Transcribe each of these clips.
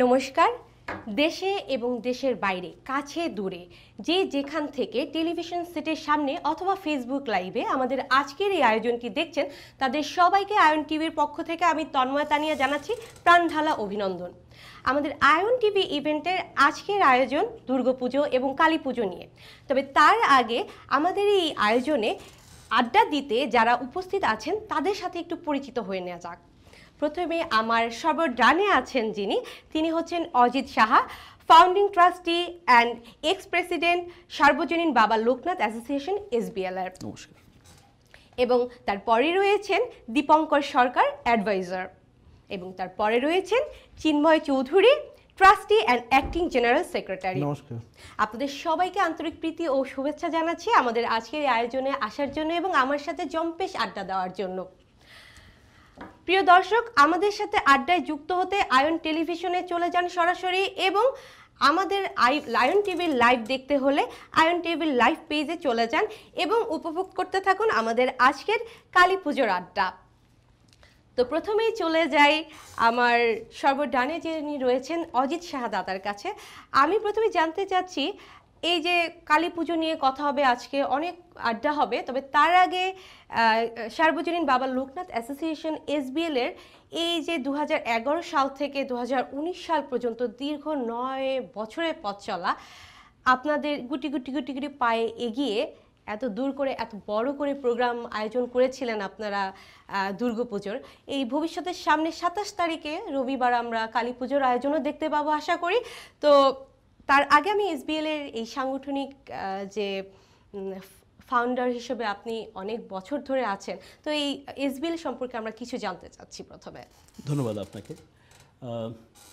নমস্কার দেশে এবং দেশের বাইরে কাছে দূরে যে যেখান থেকে টেলিভিশন সেটের সামনে অথবা ফেসবুক লাইভে আমাদের আজকের এই আয়োজনটি দেখছেন তাদের সবাইকে আয়ন টিভির পক্ষ থেকে আমি তন্ময় তানিয়া জানাচ্ছি প্রাণঢালা অভিনন্দন আমাদের আয়ন টিভি ইভেন্টের আজকের আয়োজন দুর্গাপুজো এবং কালী পুজো নিয়ে তবে তার আগে আমাদের এই আয়োজনে আড্ডা দিতে যারা উপস্থিত আছেন তাদের সাথে একটু পরিচিত হয়ে নেওয়া যাক প্রথমে আমার সর্বডানে আছেন যিনি তিনি হচ্ছেন Ajit Saha founding trustee and ex president Sarbajanin Baba Loknath association এসবিএলআর নমস্কার এবং তারপরে রয়েছেন দীপঙ্কর সরকার অ্যাডভাইজার এবং তারপরে রয়েছেন Chinmoy Chowdhury trustee and acting general secretary আপনাদের সবাইকে আন্তরিক প্রীতি ও শুভেচ্ছা জানাচ্ছি আমাদের আজকের আয়োজনে আসার জন্য এবং আমার সাথে জম্পেশ আড্ডা দেওয়ার জন্য প্রিয় দর্শক আমাদের সাথে আড্ডায় যুক্ত হতে আয়ন টেলিভিশনে চলে যান সরাসরি এবং আমাদের আয়ন টিভির লাইভ দেখতে হলে আয়ন টিভির লাইভ পেজে চলে যান এবং উপভোগ করতে থাকুন আমাদের আজকের কালী পুজোর আড্ডা তো প্রথমেই চলে যাই আমার সর্বডানে যিনি রয়েছেন অজিত সাহা দাদার কাছে আমি প্রথমে জানতে চাচ্ছি এই যে কালী পুজো নিয়ে কথা হবে আজকে অনেক আড্ডা হবে তবে তার আগে সার্বজনীন বাবা লোকনাথ অ্যাসোসিয়েশন এসবিএল এর এই যে দু সাল থেকে দু সাল পর্যন্ত দীর্ঘ নয় বছরের পথ চলা আপনাদের গুটি গুটি গুটি গুটি পায়ে এগিয়ে এত দূর করে এত বড় করে প্রোগ্রাম আয়োজন করেছিলেন আপনারা দুর্গাপুজোর এই ভবিষ্যতের সামনে সাতাশ তারিখে রবিবার আমরা কালী পুজোর আয়োজনও দেখতে পাবো আশা করি তো তার আগে আমি এসবিএল এর এই সাংগঠনিক যে ফাউন্ডার হিসেবে আপনি অনেক বছর ধরে আছেন তো এই এসবিএল সম্পর্কে আমরা কিছু জানতে চাচ্ছি প্রথমে ধন্যবাদ আপনাকে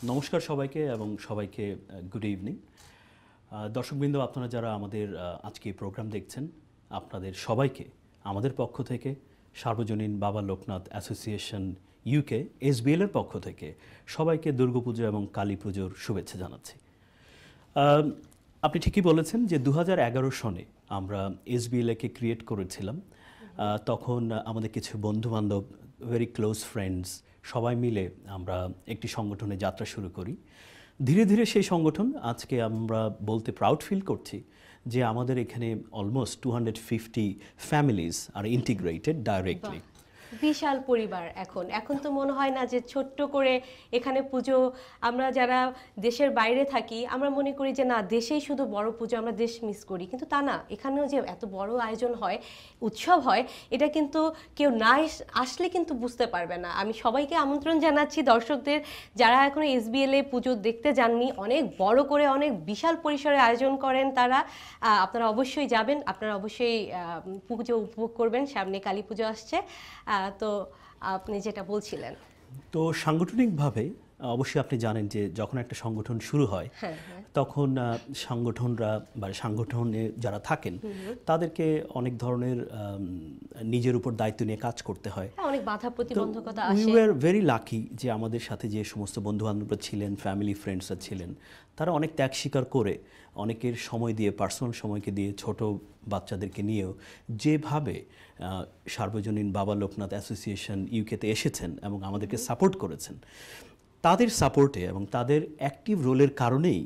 নমস্কার সবাইকে এবং সবাইকে গুড ইভিনিং দর্শকবৃন্দ আপনারা যারা আমাদের আজকে প্রোগ্রাম দেখছেন আপনাদের সবাইকে আমাদের পক্ষ থেকে সার্বজনীন Baba Loknath association UK SBL এর পক্ষ থেকে সবাইকে দুর্গাপুজো এবং কালী পুজোর শুভেচ্ছা জানাচ্ছি আপনি ঠিকই বলেছেন যে দু সনে আমরা এসবিএলএকে ক্রিয়েট করেছিলাম তখন আমাদের কিছু বন্ধুবান্ধব ভেরি ক্লোজ ফ্রেন্ডস সবাই মিলে আমরা একটি সংগঠনে যাত্রা শুরু করি ধীরে ধীরে সেই সংগঠন আজকে আমরা বলতে প্রাউড ফিল করছি যে আমাদের এখানে almost two hundred fifty families are integrated directly বিশাল পরিবার এখন এখন তো মনে হয় না যে ছোট্ট করে এখানে পুজো আমরা যারা দেশের বাইরে থাকি আমরা মনে করি যে না দেশেই শুধু বড় পুজো আমরা দেশ মিস করি কিন্তু তা না এখানেও যে এত বড় আয়োজন হয় উৎসব হয় এটা কিন্তু কেউ না আসলে কিন্তু বুঝতে পারবে না আমি সবাইকে আমন্ত্রণ জানাচ্ছি দর্শকদের যারা এখনো এসবিএল এ পুজো দেখতে যাননি অনেক বড় করে অনেক বিশাল পরিসরে আয়োজন করেন তারা আপনারা অবশ্যই যাবেন আপনারা অবশ্যই পুজো উপভোগ করবেন সামনে কালী পুজো আসছে তো আপনি যেটা বলছিলেন তো সাংগঠনিকভাবে অবশ্যই আপনি জানেন যে যখন একটা সংগঠন শুরু হয় হ্যাঁ, হ্যাঁ। তখন সংগঠনরা বা সাংগঠনে যারা থাকেন তাদেরকে অনেক ধরনের নিজের উপর দায়িত্ব নিয়ে কাজ করতে হয় হ্যাঁ, অনেক বাধা প্রতিবন্ধকতা আসে উই আর ভেরি লাকি যে আমাদের সাথে যে সমস্ত বন্ধু বান্ধবরা ছিলেন ফ্যামিলি ফ্রেন্ডসরা ছিলেন তারা অনেক ত্যাগ স্বীকার করে অনেকের সময় দিয়ে পার্সোনাল সময়কে দিয়ে ছোট বাচ্চাদেরকে নিয়েও যেভাবে সার্বজনীন বাবা লোকনাথ অ্যাসোসিয়েশন ইউকেতে এসেছেন এবং আমাদেরকে সাপোর্ট করেছেন তাদের সাপোর্টে এবং তাদের অ্যাক্টিভ রোলের কারণেই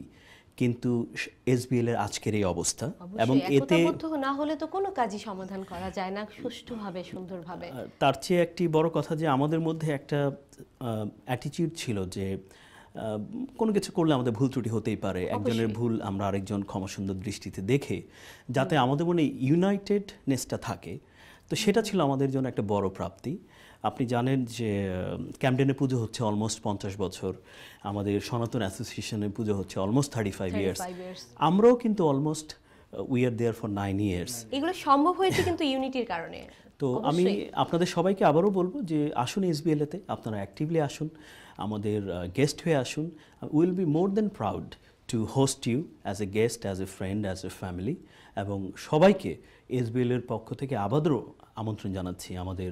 কিন্তু এসবিএল এর আজকের এই অবস্থা এবং এতে না হলে তো কোনো কাজই সমাধান করা যায় না সুষ্ঠুভাবে সুন্দরভাবে তার চেয়ে একটি বড় কথা যে আমাদের মধ্যে একটা অ্যাটিটিউড ছিল যে কোনো কিছু করলে আমাদের ভুল ত্রুটি হতেই পারে একজনের ভুল আমরা আরেকজন ক্ষমাসুন্দর দৃষ্টিতে দেখে যাতে আমাদের মনে ইউনাইটেডনেসটা থাকে তো সেটা ছিল আমাদের জন্য একটা বড় প্রাপ্তি আপনি জানেন যে ক্যামডেনে পুজো হচ্ছে অলমোস্ট পঞ্চাশ বছর আমাদের সনাতন অ্যাসোসিয়েশনে পুজো হচ্ছে অলমোস্ট থার্টি ফাইভ ইয়ার্স আমরাও কিন্তু almost we are there for nine years এগুলো সম্ভব হয়েছে কিন্তু ইউনিটির কারণে তো আমি আপনাদের সবাইকে আবারও বলবো যে আসুন এতে আপনারা অ্যাক্টিভলি আসুন আমাদের গেস্ট হয়ে আসুন will be more then proud to host you as a guest as a friend as a family এবং সবাইকে এসবিএল এর পক্ষ থেকে আবারও আমন্ত্রণ জানাচ্ছি আমাদের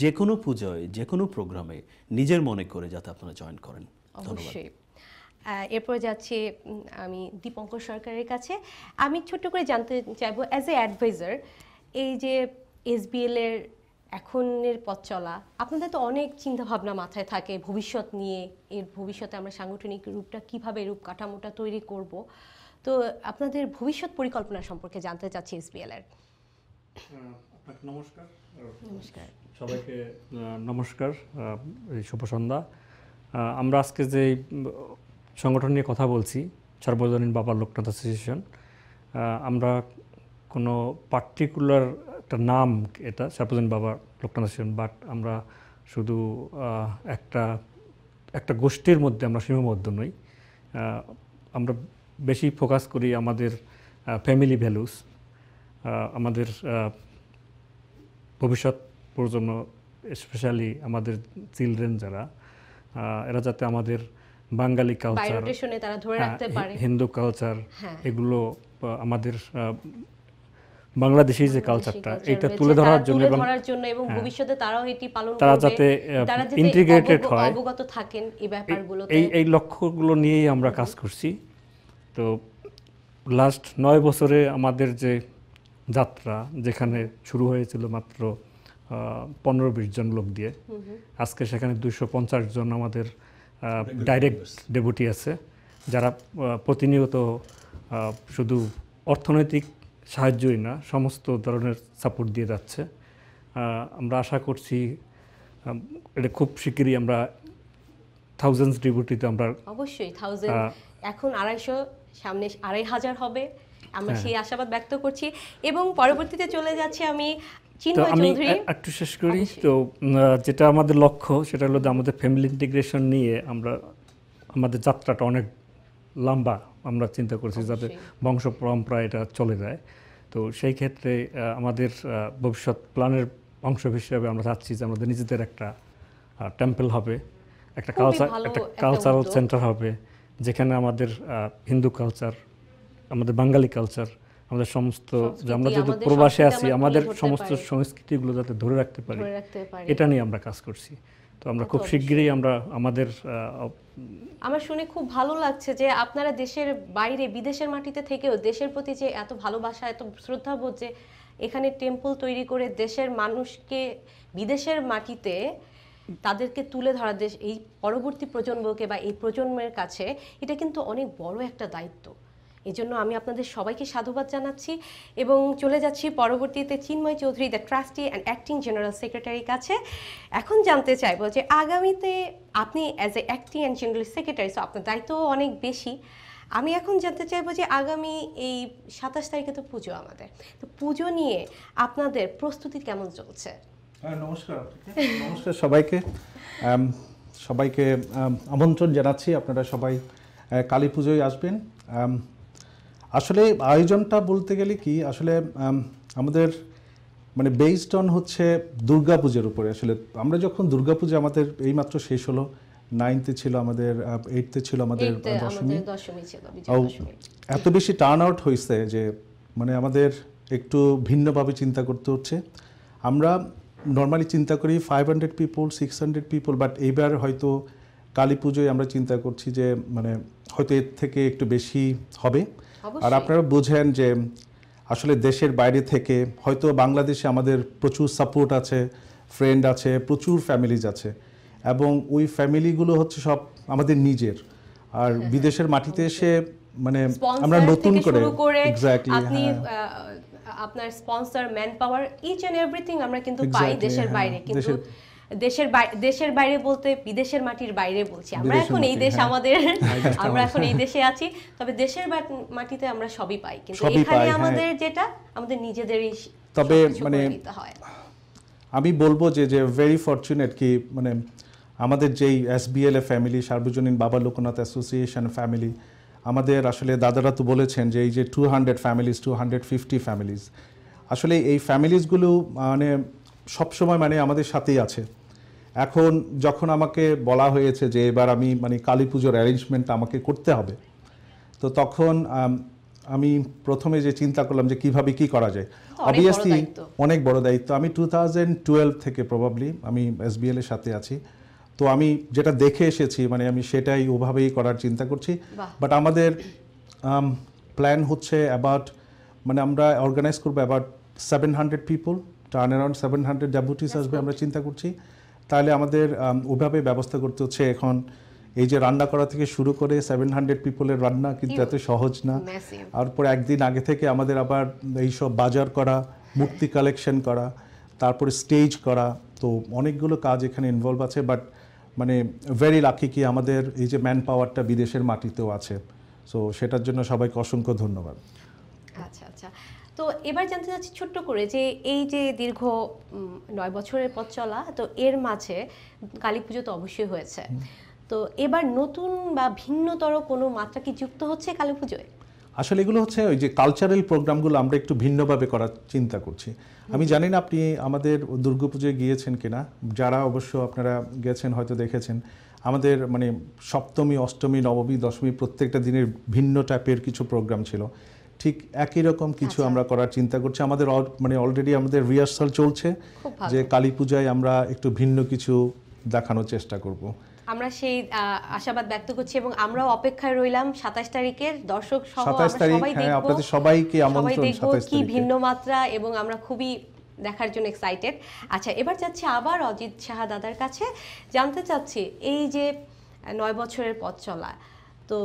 যে কোনো পুজোয় যে কোনো প্রোগ্রামে নিজের মনে করে যাতে আপনারা জয়েন করেন অবশ্যই এরপর যাচ্ছি আমি দীপঙ্কর সরকারের কাছে আমি ছোট্ট করে জানতে চাইবো অ্যাজ এ অ্যাডভাইজার এই যে এসবিএল এর এখনের পথ চলা আপনাদের তো অনেক চিন্তাভাবনা মাথায় থাকে ভবিষ্যৎ নিয়ে এর ভবিষ্যতে আমরা সাংগঠনিক রূপটা কিভাবে রূপ কাঠামোটা তৈরি করব তো আপনাদের ভবিষ্যৎ পরিকল্পনা সম্পর্কে জানতে চাচ্ছি এসবিএল এর নমস্কার নমস্কার সবাইকে নমস্কার শুভ সন্ধ্যা আমরা আজকে যে সংগঠন নিয়ে কথা বলছি সর্বজনীন বাবা লোকনাথ অ্যাসোসিয়েশন আমরা কোনো পার্টিকুলার একটা নাম এটা সর্বজনীন বাবা লোকনাথ অ্যাসোসিয়েশন বাট আমরা শুধু একটা একটা গোষ্ঠীর মধ্যে আমরা সীমাবদ্ধ নই আমরা বেশি ফোকাস করি আমাদের ফ্যামিলি ভ্যালুস আমাদের ভবিষ্যৎ প্রজন্ম স্পেশালি আমাদের চিলড্রেন যারা এরা যাতে আমাদের বাঙালি কালচার হিন্দু কালচার এগুলো আমাদের বাংলাদেশি যে কালচারটা এটা তুলে ধরার জন্য এবং এবং হ্যাঁ। ভবিষ্যতে তারাও এটি পালন করবে তারা যাতে ইন্টিগ্রেটেড হয় অবগত থাকেন এই ব্যাপারগুলোতে এই এই লক্ষ্যগুলো নিয়েই আমরা কাজ করছি তো লাস্ট নয় বছরে আমাদের যে যাত্রা যেখানে শুরু হয়েছিল মাত্র পনেরো বিশ জন লোক দিয়ে আজকে সেখানে দুশো পঞ্চাশ জন আমাদের ডাইরেক্ট ডেপুটি আছে যারা প্রতিনিয়ত শুধু অর্থনৈতিক সাহায্যই না সমস্ত ধরনের সাপোর্ট দিয়ে যাচ্ছে আমরা আশা করছি এটা খুব শিগগিরই আমরা থাউজেন্ডস ডেপুটিতে আমরা অবশ্যই থাউজেন্ড এখন আড়াইশো সামনে আড়াই হাজার হবে আমরা হ্যাঁ। সেই আশাবাদ ব্যক্ত করছি এবং পরবর্তীতে চলে যাচ্ছি আমি তো আমি একটু শেষ করি তো যেটা আমাদের লক্ষ্য সেটা হলো আমাদের ফ্যামিলি ইন্টিগ্রেশন নিয়ে আমরা আমাদের যাত্রাটা অনেক লম্বা আমরা চিন্তা করছি যাতে বংশ পরম্পরা এটা চলে যায় তো সেই ক্ষেত্রে আমাদের ভবিষ্যৎ প্ল্যানের অংশ হিসেবে আমরা চাচ্ছি যে আমাদের নিজেদের একটা টেম্পল হবে একটা কালচার একটা কালচারাল সেন্টার হবে যেখানে আমাদের হিন্দু কালচার আমাদের বাঙালি কালচার আমাদের সমস্ত আমরা যেহেতু প্রবাসে আছি আমাদের সমস্ত সংস্কৃতিগুলো যাতে ধরে রাখতে পারি এটা নিয়ে আমরা কাজ করছি তো আমরা খুব শিগগিরই আমরা আমাদের আমার শুনে খুব ভালো লাগছে যে আপনারা দেশের বাইরে বিদেশের মাটিতে থেকেও দেশের প্রতি যে এত ভালোবাসা এত শ্রদ্ধাবোধ যে এখানে টেম্পল তৈরি করে দেশের মানুষকে বিদেশের মাটিতে তাদেরকে তুলে ধরা দেশ এই পরবর্তী প্রজন্মকে বা এই প্রজন্মের কাছে এটা কিন্তু অনেক বড় একটা দায়িত্ব এজন্য আমি আপনাদের সবাইকে সাধুবাদ জানাচ্ছি এবং চলে যাচ্ছি পরবর্তীতে Chinmoy Chowdhury the trustee and acting general সেক্রেটারির কাছে এখন জানতে চাইব যে আগামীতে আপনি as a acting and general secretary so আপনার দায়িত্ব অনেক বেশি আমি এখন জানতে চাইবো যে আগামী এই সাতাশ তারিখে তো পুজো আমাদের তো পুজো নিয়ে আপনাদের প্রস্তুতি কেমন চলছে হ্যাঁ, নমস্কার নমস্কার সবাইকে সবাইকে আমন্ত্রণ জানাচ্ছি আপনারা সবাই কালী পুজোয় আসবেন আসলে আয়োজনটা বলতে গেলে কি আসলে আমাদের মানে বেসড অন হচ্ছে দুর্গাপুজোর উপরে আসলে আমরা যখন দুর্গাপূজা আমাদের এইমাত্র শেষ হলো নাইনথে ছিল আমাদের এইটতে ছিল আমাদের দশমী এত বেশি টার্ন আউট হয়েছে যে মানে আমাদের একটু ভিন্নভাবে চিন্তা করতে হচ্ছে আমরা নর্মালি চিন্তা করি five hundred people six hundred people but এইবার হয়তো কালী পুজোয় আমরা চিন্তা করছি যে মানে হয়তো এর থেকে একটু বেশি হবে আর আপনারা বুঝেন যে আসলে দেশের বাইরে থেকে হয়তো বাংলাদেশে আমাদের প্রচুর সাপোর্ট আছে ফ্রেন্ড আছে প্রচুর ফ্যামিলিজ আছে এবং ওই ফ্যামিলিগুলো হচ্ছে সব আমাদের নিজের আর হ্যাঁ। বিদেশের মাটিতে এসে মানে আমরা নতুন করে এক্স্যাক্টলি আপনার sponsor man power each and everything আমরা কিন্তু পাই দেশের হ্যাঁ। বাইরে কিন্তু দেশের দেশের বাইরে বলতে বিদেশের মাটির বাইরে বলছি আমরা এখন এই দেশ হ্যাঁ। আমাদের আমরা এখন এই দেশে আছি তবে দেশের মাটিতে আমরা সবই পাই কিন্তু এখানে হ্যাঁ। আমাদের যেটা আমাদের নিজেদেরই তবে মানে আমি বলবো যে যে ভেরি ফর্চুনেট কি মানে আমাদের যেই এস বিএলএ ফ্যামিলি সার্বজনীন বাবা লোকনাথ অ্যাসোসিয়েশন ফ্যামিলি আমাদের আসলে দাদারা তো বলেছেন যে এই যে two hundred families two hundred fifty families আসলে এই ফ্যামিলিজগুলো মানে সবসময় মানে আমাদের সাথেই আছে এখন যখন আমাকে বলা হয়েছে যে এবার আমি মানে কালী পুজোর অ্যারেঞ্জমেন্ট আমাকে করতে হবে তো তখন আমি প্রথমে যে চিন্তা করলাম যে কিভাবে কি করা যায় অবভিয়াসলি অনেক বড় দায়িত্ব আমি টু থাউজেন্ড টুয়েলভ থেকে প্রবাবলি আমি এস এর সাথে আছি তো আমি যেটা দেখে এসেছি মানে আমি সেটাই ওভাবেই করার চিন্তা করছি বাট আমাদের প্ল্যান হচ্ছে অ্যাবাউট মানে আমরা অর্গানাইজ করবো about seven hundred people turn around seven hundred diabetes আসবে আমরা চিন্তা করছি তাহলে আমাদের ওভাবে ব্যবস্থা করতে হচ্ছে এখন এই যে রান্না করা থেকে শুরু করে সেভেন হান্ড্রেড পিপলের রান্না কিন্তু এত সহজ না তারপর একদিন আগে থেকে আমাদের আবার এইসব বাজার করা মূর্তি কালেকশন করা তারপরে স্টেজ করা তো অনেকগুলো কাজ এখানে ইনভলভ আছে বাট মানে ভেরি লাকি কি আমাদের এই যে ম্যান পাওয়ারটা বিদেশের মাটিতেও আছে সো সেটার জন্য সবাইকে অসংখ্য ধন্যবাদ আচ্ছা তো এবার জানতে চাচ্ছি ছোট্ট করে যে এই যে দীর্ঘ নয় বছরের পথ চলা তো এর মাঝে কালী পুজো তো অবশ্যই হয়েছে তো এবার নতুন বা ভিন্নতর কোনো মাত্রা কি যুক্ত হচ্ছে কালী পুজোয় আসলে এগুলো হচ্ছে ওই যে কালচারাল প্রোগ্রামগুলো আমরা একটু ভিন্নভাবে করার চিন্তা করছি আমি জানি না আপনি আমাদের দুর্গাপুজোয় গিয়েছেন কিনা যারা অবশ্য আপনারা গেছেন হয়তো দেখেছেন আমাদের মানে সপ্তমী অষ্টমী নবমী দশমী প্রত্যেকটা দিনের ভিন্ন টাইপের কিছু প্রোগ্রাম ছিল ঠিক একই রকম কিছু আচ্ছা। আমরা করার চিন্তা করছি আমাদের মানে অলরেডি আমাদের রিহার্সাল চলছে যে কালী পূজায় আমরা একটু ভিন্ন কিছু দেখানোর চেষ্টা করব আমরা সেই আশাবাদ ব্যক্ত করছি এবং আমরাও অপেক্ষায় রইলাম সাতাশ তারিখের দর্শক সবাই হ্যাঁ, আপনাদের সবাইকে আমন্ত্রণ কি ভিন্ন মাত্রা এবং আমরা খুবই দেখার জন্য এক্সাইটেড আচ্ছা এবার যাচ্ছি আবার অজিত সাহা দাদার কাছে জানতে চাচ্ছি এই যে নয় বছরের পথ চলা তো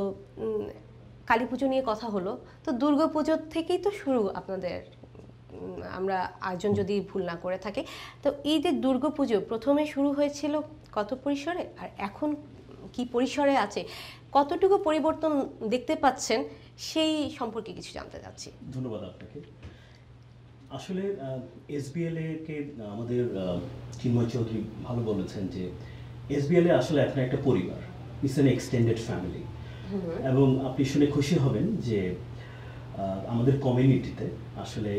কালী পুজো নিয়ে কথা হলো তো দুর্গা পুজোর থেকেই তো শুরু আপনাদের আমরা আয়োজন যদি ভুল না করে থাকি তো এই যে দুর্গা পুজো প্রথমে শুরু হয়েছিল কত পরিসরে আর এখন কি পরিসরে আছে কতটুকু পরিবর্তন দেখতে পাচ্ছেন সেই সম্পর্কে কিছু জানতে চাচ্ছি ধন্যবাদ আপনাকে আসলে এসবিএল কে আমাদের চিন্ময় চৌধুরী ভালো বলেছেন যে এসবিএল আসলে এখন একটা পরিবার ইস এন এক্সটেন্ডেড ফ্যামিলি এবং আপনি শুনে খুশি হবেন যে আমাদের কমিউনিটিতে আসলে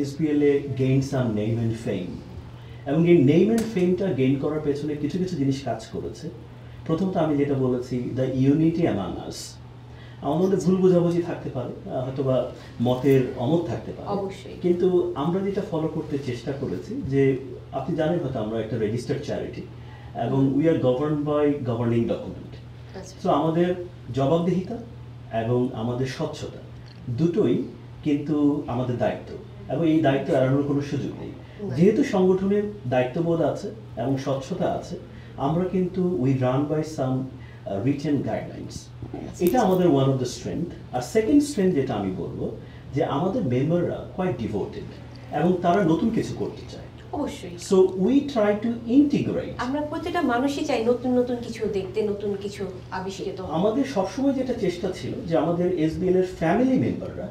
এসপিএল এ গেইনস আর নেম অ্যান্ড ফেম এবং এই নেম অ্যান্ড ফেমটা গেইন করার পেছনে কিছু কিছু জিনিস কাজ করেছে প্রথমত আমি যেটা বলেছি দ্য ইউনিটি অ্যামাং আস আমাদের ভুল বোঝাবুঝি থাকতে পারে হয়তোবা মতের অমত থাকতে পারে কিন্তু আমরা যেটা ফলো করতে চেষ্টা করেছি যে আপনি জানেন হয়তো আমরা একটা রেজিস্টার্ড চ্যারিটি এবং we are govern by governing document তো আমাদের জবাবদিহিতা এবং আমাদের স্বচ্ছতা দুটোই কিন্তু আমাদের দায়িত্ব এবং এই দায়িত্ব এড়ানোর কোনো সুযোগ নেই যেহেতু সংগঠনের দায়িত্ববোধ আছে এবং স্বচ্ছতা আছে আমরা কিন্তু we run by some written guidelines এটা আমাদের ওয়ান অফ দ্য স্ট্রেংথ আর সেকেন্ড স্ট্রেংথ যেটা আমি বলবো যে আমাদের মেম্বাররা কোয়াইট ডিভোটেড এবং তারা নতুন কিছু করতে চায় অবশ্যই so we try to integrate আমরা প্রত্যেকটা মানুষই চাই নতুন নতুন কিছু দেখতে নতুন কিছু আবিষ্কৃত আমাদের সবসময় যেটা চেষ্টা ছিল যে আমাদের এসবিএল এর ফ্যামিলি মেম্বাররা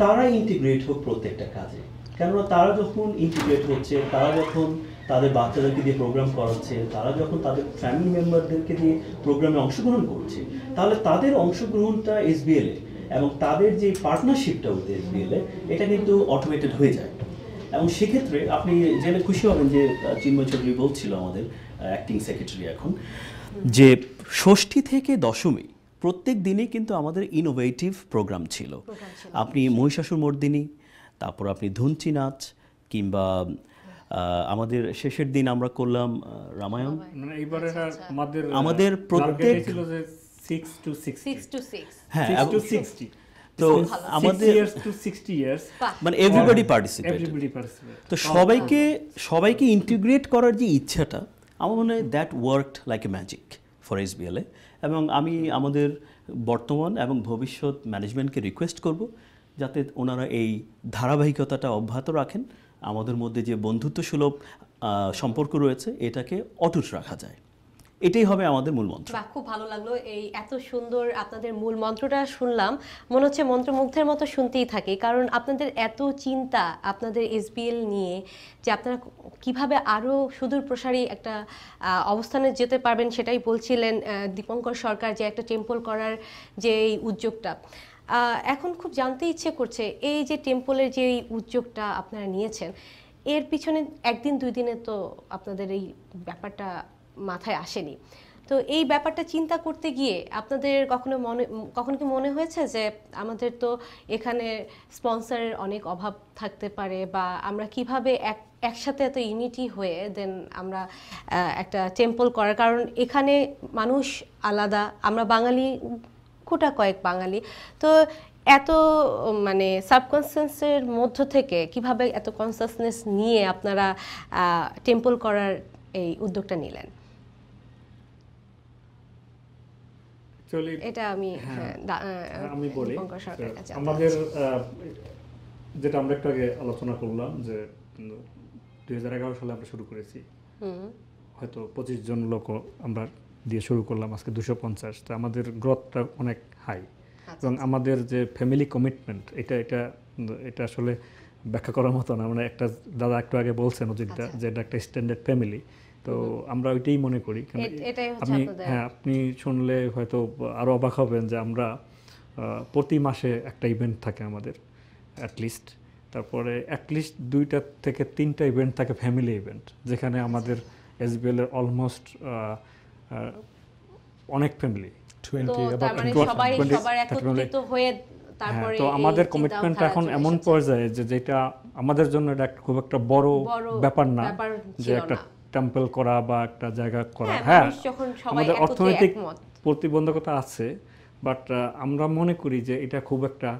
তারা ইন্টিগ্রেট হোক প্রত্যেকটা কাজে কেননা তারা যখন ইন্টিগ্রেট হচ্ছে তারা যখন তাদের বাচ্চাদেরকে দিয়ে প্রোগ্রাম করাচ্ছে তারা যখন তাদের ফ্যামিলি মেম্বারদেরকে দিয়ে প্রোগ্রামে অংশগ্রহণ করছে তাহলে তাদের অংশগ্রহণটা এসবিএলে এবং তাদের যে পার্টনারশিপটা ওদের এসবিএলে এটা কিন্তু অটোমেটেড হয়ে যায় এবং সেক্ষেত্রে আপনি জেনে খুশি হবেন যে চিন্ময় চৌধুরী বলছিল আমাদের অ্যাক্টিং সেক্রেটারি এখন যে ষষ্ঠী থেকে দশমী প্রত্যেক দিনে কিন্তু আমাদের ইনোভেটিভ প্রোগ্রাম ছিল আপনি মহিষাসুর মর্দিনী তারপর আপনি ধুনচি নাচ কিংবা আমাদের শেষের দিন আমরা করলাম রামায়ণ মানে আচ্ছা, আচ্ছা। আমাদের প্রত্যেক টু টু হ্যাঁ তো আমাদের মানে এভরিবডি পার্টিসিপেট তো সবাইকে সবাইকে ইন্টিগ্রেট করার যে ইচ্ছাটা আমার মনে হয় that worked like a magic for এসবিএলে এবং আমি আমাদের বর্তমান এবং ভবিষ্যৎ ম্যানেজমেন্টকে রিকোয়েস্ট করব যাতে ওনারা এই ধারাবাহিকতাটা অব্যাহত রাখেন আমাদের মধ্যে যে বন্ধুত্বসুলভ সুলভ সম্পর্ক রয়েছে এটাকে অটুট রাখা যায় এটাই হবে আমাদের মূল মন্ত্র খুব ভালো লাগলো এই এত সুন্দর আপনাদের মূল মন্ত্রটা শুনলাম মনে হচ্ছে মন্ত্রমুগ্ধের মতো শুনতেই থাকে কারণ আপনাদের এত চিন্তা আপনাদের এসবিএল নিয়ে যে আপনারা কিভাবে আরও সুদূর প্রসারী একটা অবস্থানে যেতে পারবেন সেটাই বলছিলেন দীপঙ্কর সরকার যে একটা টেম্পল করার যে এই উদ্যোগটা এখন খুব জানতে ইচ্ছে করছে এই যে টেম্পলের যে এই উদ্যোগটা আপনারা নিয়েছেন এর পিছনে একদিন দুই দিনে তো আপনাদের এই ব্যাপারটা মাথায় আসেনি তো এই ব্যাপারটা চিন্তা করতে গিয়ে আপনাদের কখনো মনে কখনো কি মনে হয়েছে যে আমাদের তো এখানে স্পন্সরের অনেক অভাব থাকতে পারে বা আমরা কিভাবে এক একসাথে এত ইউনিটি হয়ে দেন আমরা একটা টেম্পল করার কারণ এখানে মানুষ আলাদা আমরা বাঙালি কোটা কয়েক বাঙালি তো এত মানে সাবকনসিয়াসের মধ্য থেকে কিভাবে এত কনসাসনেস নিয়ে আপনারা টেম্পল করার এই উদ্যোগটা নিলেন অ্যাকচুয়ালি এটা আমি হ্যাঁ, হ্যাঁ, হ্যাঁ, আমি বলি আমাদের যেটা আমরা একটু আগে আলোচনা করলাম যে দুই হাজার এগারো সালে আমরা শুরু করেছি হয়তো পঁচিশ জন লোক আমরা দিয়ে শুরু করলাম আজকে দুশো পঞ্চাশ তো আমাদের গ্রোথটা অনেক হাই আচ্ছা, এবং আচ্ছা। আমাদের যে ফ্যামিলি কমিটমেন্ট এটা এটা এটা আসলে ব্যাখ্যা করার মতো না মানে একটা দাদা একটু আগে বলছেন অজিতটা আচ্ছা। যে এটা একটা স্ট্যান্ডার্ড ফ্যামিলি তো আমরা ওইটাই মনে করি আপনি হ্যাঁ আপনি শুনলে হয়তো আরও অবাক হবেন যে আমরা প্রতি মাসে একটা ইভেন্ট থাকে আমাদের অ্যাটলিস্ট তারপরে অ্যাটলিস্ট দুইটা থেকে তিনটা ইভেন্ট থাকে ফ্যামিলি ইভেন্ট যেখানে আমাদের এস এর অলমোস্ট অনেক ফ্যামিলি মানে তো আমাদের কমিটমেন্ট এখন এমন পর্যায়ে যে যেটা আমাদের জন্য এটা খুব একটা বড় ব্যাপার না যে একটা টেম্পল করা বা একটা জায়গা করা হ্যাঁ, হ্যাঁ আমাদের অর্থনৈতিক প্রতিবন্ধকতা আছে বাট আমরা মনে করি যে এটা খুব একটা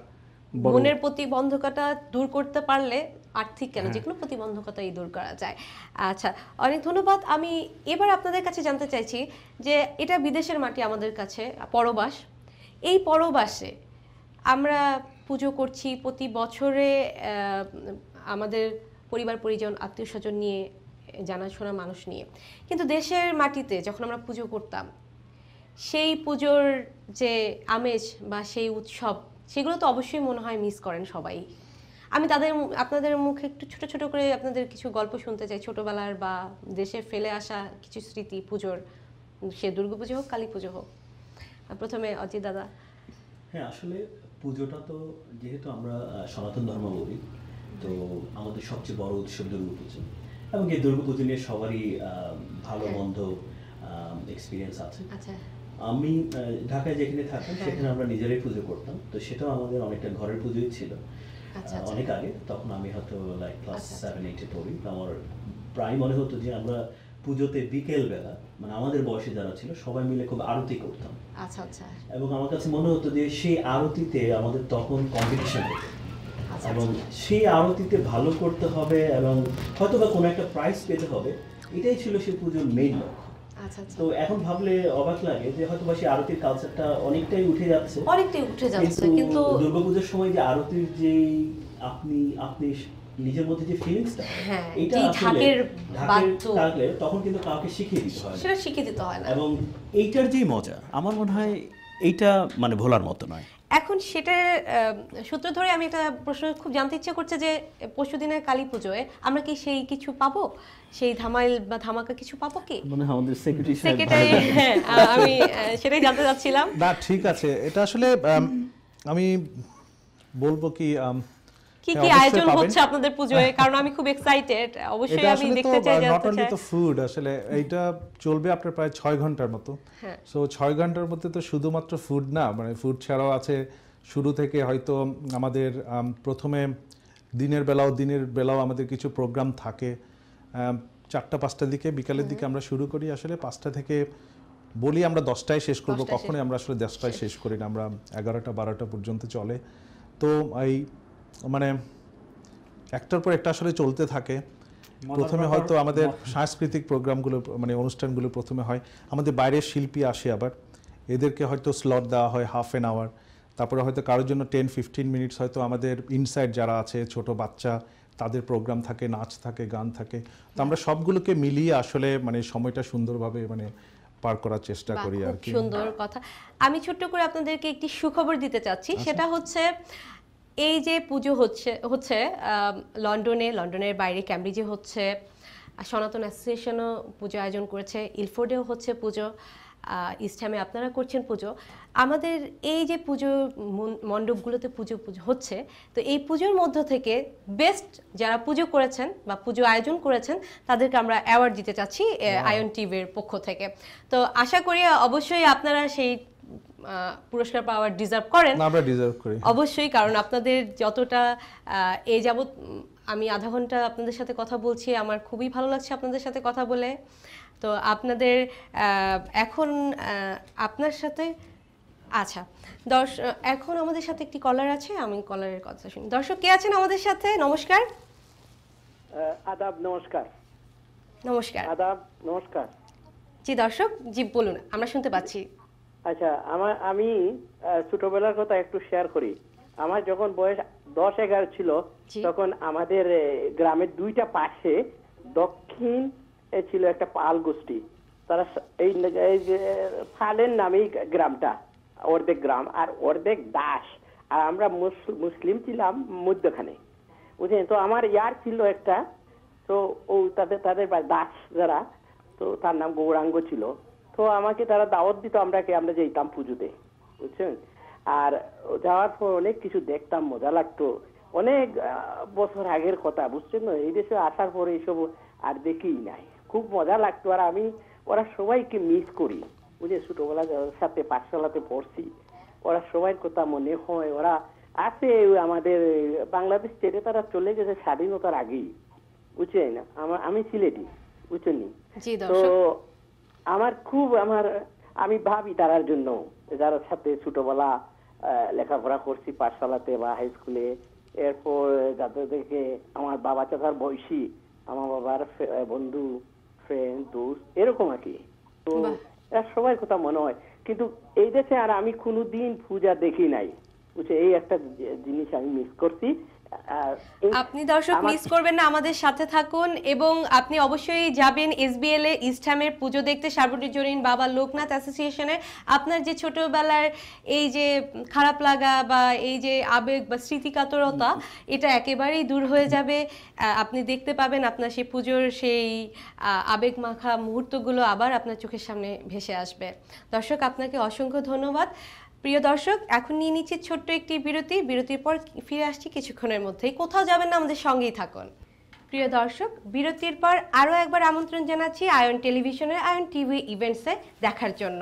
মনের প্রতিবন্ধকতা দূর করতে পারলে আর্থিক কেন হ্যাঁ। যে কোনো প্রতিবন্ধকতাই দূর করা যায় আচ্ছা অনেক ধন্যবাদ আমি এবার আপনাদের কাছে জানতে চাইছি যে এটা বিদেশের মাটি আমাদের কাছে পরবাস এই পরবাসে আমরা পুজো করছি প্রতি বছরে আমাদের পরিবার পরিজন আত্মীয় স্বজন নিয়ে জানাশোনা মানুষ নিয়ে কিন্তু দেশের মাটিতে যখন আমরা পুজো করতাম সেই পুজোর যে আমেজ বা সেই উৎসব সেগুলো তো অবশ্যই মনে হয় মিস করেন সবাই আমি তাদের আপনাদের মুখে একটু ছোট ছোট করে আপনাদের কিছু গল্প শুনতে চাই ছোটবেলার বা দেশে ফেলে আসা কিছু স্মৃতি পুজোর সে দুর্গাপুজো হোক কালী পুজো হোক প্রথমে অজিত দাদা হ্যাঁ আসলে পুজোটা তো যেহেতু আমরা সনাতন বলি তো আমাদের সবচেয়ে বড় উৎসব দুর্গাপুজো এবং এই দুর্গাপুজো নিয়ে সবারই ভালো হ্যাঁ। মন্দ এক্সপিরিয়েন্স আছে আচ্ছা। আমি ঢাকায় যেখানে থাকতাম হ্যাঁ। সেখানে আমরা নিজেরাই পুজো করতাম তো সেটাও আমাদের অনেকটা ঘরের পুজোই ছিল আচ্ছা, আচ্ছা। অনেক আগে তখন আমি হয়তো লাইক ক্লাস সেভেন এইটে পড়ি আমার প্রায় মনে হতো যে আমরা পুজোতে বিকেল বেলা মানে আমাদের বয়সে যারা ছিল সবাই মিলে খুব আরতি করতাম এবং আমার কাছে মনে হতো যে সেই আরতিতে আমাদের তখন কম্পিটিশন হতো এবং সেই আরতিতে ভালো করতে হবে এবং হয়তো বা কোনো একটা প্রাইজ পেতে হবে এটাই ছিল সে পুজোর মেইন আচ্ছা, আচ্ছা। তো এখন ভাবলে অবাক লাগে যে হয়তো বা সেই আরতির কালচারটা অনেকটাই উঠে যাচ্ছে অনেকটাই উঠে যাচ্ছে কিন্তু দুর্গাপূজার সময় যে আরতির যে আপনি আপনি নিজের মধ্যে যে ফিলিংসটা হ্যাঁ, এটা থাকলে তখন কিন্তু কাউকে শিখিয়ে দিতে হয় সেটা শিখিয়ে দিতে হয় না এবং এইটার যে মজা আমার মনে হয় এইটা মানে ভোলার মতো নয় এখন সেটা সূত্র ধরে আমি একটা প্রশ্ন খুব জানতে ইচ্ছে করছে যে পরশুদিনের কালী পুজোয় আমরা কি সেই কিছু পাবো সেই ধামাইল বা ধামাকা কিছু পাবো কি মানে আমাদের সেক্রেটারি সেক্রেটারি হ্যাঁ আমি সেটাই জানতে চাচ্ছিলাম না ঠিক আছে এটা আসলে আমি বলবো কি কি হ্যাঁ, কি আয়োজন হচ্ছে আপনাদের পুজোয় কারণ আমি খুব এক্সাইটেড অবশ্যই আমি দেখতে চাই জানতে চাই নট অনলি তো ফুড আসলে এইটা চলবে আপনার প্রায় 6 ঘন্টার মতো সো হ্যাঁ। 6 ঘন্টার মধ্যে তো শুধুমাত্র ফুড না মানে ফুড ছাড়াও আছে শুরু থেকে হয়তো আমাদের প্রথমে দিনের বেলাও দিনের বেলাও আমাদের কিছু প্রোগ্রাম থাকে চারটা পাঁচটার দিকে বিকালের দিকে আমরা শুরু করি আসলে পাঁচটা থেকে বলি আমরা দশটায় শেষ করব কখনোই আমরা আসলে দশটায় শেষ করি না আমরা এগারোটা বারোটা পর্যন্ত চলে তো এই মানে একটার পর একটা আসলে চলতে থাকে প্রথমে হয়তো আমাদের সাংস্কৃতিক প্রোগ্রামগুলো মানে অনুষ্ঠানগুলো প্রথমে হয় আমাদের বাইরের শিল্পী আসে আবার এদেরকে হয়তো স্লট দেওয়া হয় হাফ অ্যান আওয়ার তারপরে হয়তো কারোর জন্য টেন ফিফটিন মিনিটস হয়তো আমাদের ইনসাইড যারা আছে ছোট বাচ্চা তাদের প্রোগ্রাম থাকে নাচ থাকে গান থাকে তো আমরা সবগুলোকে মিলিয়ে আসলে মানে সময়টা সুন্দরভাবে মানে পার করার চেষ্টা করি আর কি সুন্দর কথা আমি ছোট্ট করে আপনাদেরকে একটি সুখবর দিতে চাচ্ছি আচ্ছা। সেটা হচ্ছে এই যে পুজো হচ্ছে হচ্ছে লন্ডনে লন্ডনের বাইরে ক্যামব্রিজে হচ্ছে সনাতন অ্যাসোসিয়েশনও পুজো আয়োজন করেছে ইলফোর্ডেও হচ্ছে পুজো ইস্টামে আপনারা করছেন পুজো আমাদের এই যে পুজো মণ্ডপগুলোতে পুজো পুজো হচ্ছে তো এই পুজোর মধ্য থেকে বেস্ট যারা পুজো করেছেন বা পুজো আয়োজন করেছেন তাদেরকে আমরা অ্যাওয়ার্ড দিতে চাচ্ছি আয়ন টিভির পক্ষ থেকে তো আশা করি অবশ্যই আপনারা সেই পুরস্কার পাওয়ার ডিজার্ভ করেন আমরা ডিজার্ভ করি অবশ্যই কারণ আপনাদের যতটা এ যাবৎ আমি আধা ঘন্টা আপনাদের সাথে কথা বলছি আমার খুবই ভালো লাগছে আপনাদের সাথে কথা বলে তো আপনাদের এখন আপনার সাথে আচ্ছা দর্শ এখন আমাদের সাথে একটি কলার আছে আমি কলারের কথা শুনি দর্শক কে আছেন আমাদের সাথে নমস্কার আদাব নমস্কার নমস্কার আদাব নমস্কার জি দর্শক জি বলুন আমরা শুনতে পাচ্ছি আচ্ছা আমার আমি ছোটবেলার কথা একটু শেয়ার করি আমার যখন বয়স দশ এগারো ছিল তখন আমাদের গ্রামের দুইটা পাশে দক্ষিণ ছিল একটা পাল গোষ্ঠী তারা এই ফালের নামেই গ্রামটা অর্ধেক গ্রাম আর অর্ধেক দাস আর আমরা মুসলিম ছিলাম মধ্যখানে বুঝলেন তো আমার ইয়ার ছিল একটা তো ও তাদের তাদের দাস যারা তো তার নাম গৌরাঙ্গ ছিল তো আমাকে তারা দাওয়াত দিত আমরা কে আমরা যেতাম পুজোতে বুঝছেন আর যাওয়ার পর অনেক কিছু দেখতাম মজা লাগতো অনেক বছর আগের কথা বুঝছেন না এই দেশে আসার পরে এইসব আর দেখেই নাই খুব মজা লাগতো আর আমি ওরা সবাইকে মিস করি বুঝে ছোটবেলা সাথে পাঠশালাতে পড়ছি ওরা সবাই কথা মনে হয় ওরা আছে আমাদের বাংলাদেশ ছেড়ে তারা চলে গেছে স্বাধীনতার আগেই বুঝছেন আমি সিলেটি বুঝছেন তো আমার খুব আমার আমি ভাবি তারার জন্য যারা সাথে ছোটবেলা লেখাপড়া করছি পাঠশালাতে বা হাই স্কুলে এরপর যাদের যাদেরকে আমার বাবা চাচার বয়সী আমার বাবার বন্ধু ফ্রেন্ড দোস্ত এরকম আর কি তো এরা সবাই কথা মনে হয় কিন্তু এই দেশে আর আমি কোনোদিন পূজা দেখি নাই বুঝছে এই একটা জিনিস আমি মিস করছি আপনি দর্শক মিস করবেন না আমাদের সাথে থাকুন এবং আপনি অবশ্যই যাবেন এসবিএল এ ইস্টামের পুজো দেখতে সার্বজনীন বাবা লোকনাথ অ্যাসোসিয়েশনে আপনার যে ছোটবেলার এই যে খারাপ লাগা বা এই যে আবেগ বা স্মৃতিকাতরতা এটা একেবারেই দূর হয়ে যাবে আপনি দেখতে পাবেন আপনার সেই পুজোর সেই আবেগ মাখা মুহূর্তগুলো আবার আপনার চোখের সামনে ভেসে আসবে দর্শক আপনাকে অসংখ্য ধন্যবাদ প্রিয় দর্শক এখন নিয়ে নিচ্ছে ছোট্ট একটি বিরতি বিরতির পর ফিরে আসছি কিছুক্ষণের মধ্যেই কোথাও যাবেন না আমাদের সঙ্গেই থাকুন প্রিয় দর্শক বিরতির পর আরও একবার আমন্ত্রণ জানাচ্ছি আয়ন টেলিভিশনের আয়ন টিভি ইভেন্টসে দেখার জন্য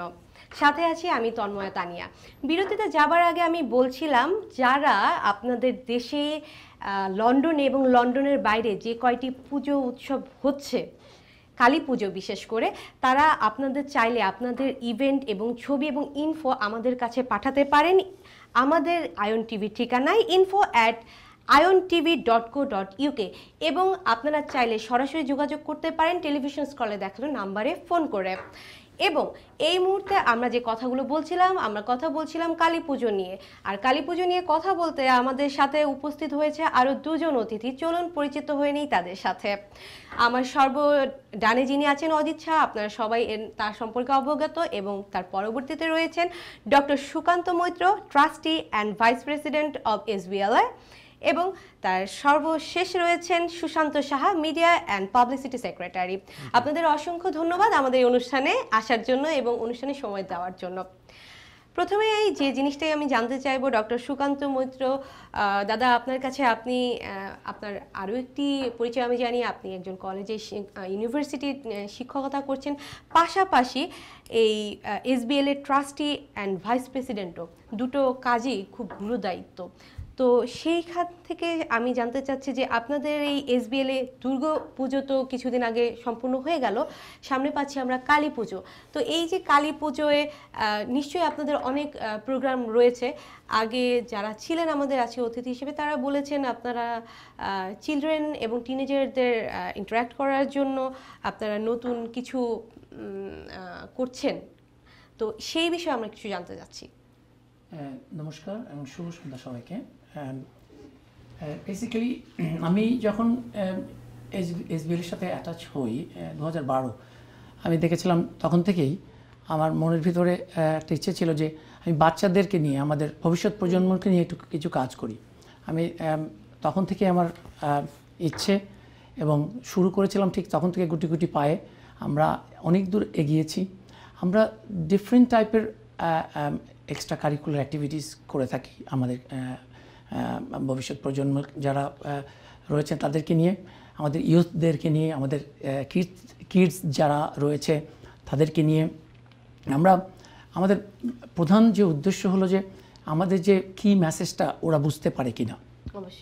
সাথে আছি আমি তন্ময়া তানিয়া বিরতিতে যাবার আগে আমি বলছিলাম যারা আপনাদের দেশে লন্ডনে এবং লন্ডনের বাইরে যে কয়টি পুজো উৎসব হচ্ছে কালী পুজো বিশেষ করে তারা আপনাদের চাইলে আপনাদের ইভেন্ট এবং ছবি এবং ইনফো আমাদের কাছে পাঠাতে পারেন আমাদের আয়ন টিভির ঠিকানায় info at Ion TV dot co dot UK এবং আপনারা চাইলে সরাসরি যোগাযোগ করতে পারেন টেলিভিশন স্কলে দেখানো নাম্বারে ফোন করে এবং এই মুহূর্তে আমরা যে কথাগুলো বলছিলাম আমরা কথা বলছিলাম কালী পুজো নিয়ে আর কালী পুজো নিয়ে কথা বলতে আমাদের সাথে উপস্থিত হয়েছে আরও দুজন অতিথি চলুন পরিচিত হয়ে নেই তাদের সাথে আমার সর্ব ডানে যিনি আছেন অজিত শাহ আপনারা সবাই তার সম্পর্কে অবগত এবং তার পরবর্তীতে রয়েছেন doctor Sukanta Maitra trustee and vice president of SBLI এবং তার সর্বশেষ রয়েছেন Sushanta Saha media and publicity secretary আপনাদের অসংখ্য ধন্যবাদ আমাদের এই অনুষ্ঠানে আসার জন্য এবং অনুষ্ঠানে সময় দেওয়ার জন্য প্রথমে এই যে জিনিসটাই আমি জানতে চাইবো ডক্টর সুকান্ত মৈত্র দাদা আপনার কাছে আপনি আপনার আরও একটি পরিচয় আমি জানি আপনি একজন কলেজে ইউনিভার্সিটির শিক্ষকতা করছেন পাশাপাশি এই এসবিএলের এর ট্রাস্টি অ্যান্ড ভাইস প্রেসিডেন্টও দুটো কাজই খুব গুরু দায়িত্ব তো সেই খাত থেকে আমি জানতে চাচ্ছি যে আপনাদের এই এসবিএলে দুর্গা তো কিছুদিন আগে সম্পূর্ণ হয়ে গেল সামনে পাচ্ছি আমরা কালী পুজো তো এই যে কালী পুজোয় নিশ্চয়ই আপনাদের অনেক প্রোগ্রাম রয়েছে আগে যারা ছিলেন আমাদের আছে অতিথি হিসেবে তারা বলেছেন আপনারা চিলড্রেন এবং টিনেজারদের ইন্টারাক্ট করার জন্য আপনারা নতুন কিছু করছেন তো সেই বিষয়ে আমরা কিছু জানতে চাচ্ছি হ্যাঁ, নমস্কার এবং শুভ সন্ধ্যা সবাইকে বেসিক্যালি uh, আমি যখন um, এস বিএলের সাথে অ্যাটাচ হই uh, দু হাজার বারো আমি দেখেছিলাম তখন থেকেই আমার মনের ভিতরে uh, একটা ইচ্ছে ছিল যে আমি বাচ্চাদেরকে নিয়ে আমাদের ভবিষ্যৎ প্রজন্মকে নিয়ে একটু কিছু কাজ করি আমি um, তখন থেকে আমার ইচ্ছে এবং শুরু করেছিলাম ঠিক তখন থেকে গুটি গুটি পায়ে আমরা অনেক দূর এগিয়েছি আমরা ডিফারেন্ট টাইপের এক্সট্রা কারিকুলার অ্যাক্টিভিটিস করে থাকি আমাদের ভবিষ্যৎ প্রজন্ম যারা রয়েছে তাদেরকে নিয়ে আমাদের ইউথদেরকে নিয়ে আমাদের কিডস কিডস যারা রয়েছে তাদেরকে নিয়ে আমরা আমাদের প্রধান যে উদ্দেশ্য হলো যে আমাদের যে কি মেসেজটা ওরা বুঝতে পারে কি না